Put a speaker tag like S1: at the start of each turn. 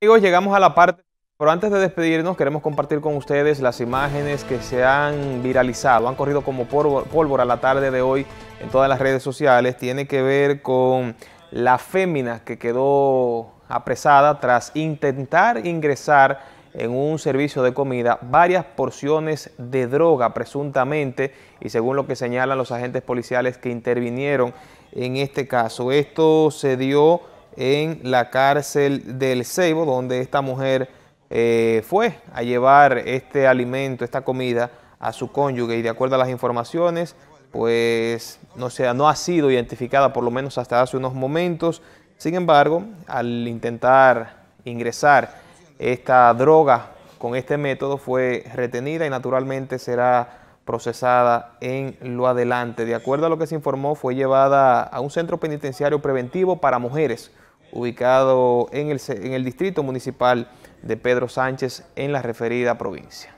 S1: Amigos, llegamos a la parte, pero antes de despedirnos queremos compartir con ustedes las imágenes que se han viralizado, han corrido como pólvora la tarde de hoy en todas las redes sociales, tiene que ver con la fémina que quedó apresada tras intentar ingresar en un servicio de comida varias porciones de droga presuntamente y según lo que señalan los agentes policiales que intervinieron en este caso. Esto se dio en la cárcel del Ceibo, donde esta mujer eh, fue a llevar este alimento, esta comida a su cónyuge y de acuerdo a las informaciones, pues no, sea, no ha sido identificada por lo menos hasta hace unos momentos. Sin embargo, al intentar ingresar esta droga con este método fue retenida y naturalmente será procesada en lo adelante. De acuerdo a lo que se informó, fue llevada a un centro penitenciario preventivo para mujeres, ubicado en el, en el distrito municipal de Pedro Sánchez en la referida provincia.